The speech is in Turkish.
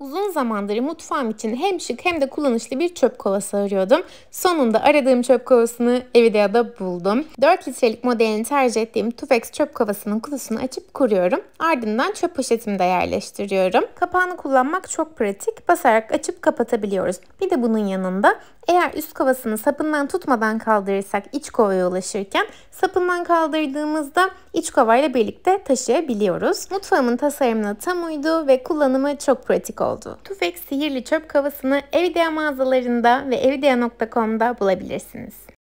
Uzun zamandır mutfağım için hem şık hem de kullanışlı bir çöp kovası arıyordum. Sonunda aradığım çöp kovasını Evideo'da buldum. 4 litrelik modelini tercih ettiğim Tufex çöp kovasının kutusunu açıp kuruyorum. Ardından çöp poşetimi de yerleştiriyorum. Kapağını kullanmak çok pratik. Basarak açıp kapatabiliyoruz. Bir de bunun yanında eğer üst kovasını sapından tutmadan kaldırırsak iç kovaya ulaşırken sapından kaldırdığımızda iç kovayla birlikte taşıyabiliyoruz. Mutfağımın tasarımına tam uydu ve kullanımı çok pratik oldu. Tufek sihirli çöp kovasını Evidea mağazalarında ve evidea.com'da bulabilirsiniz.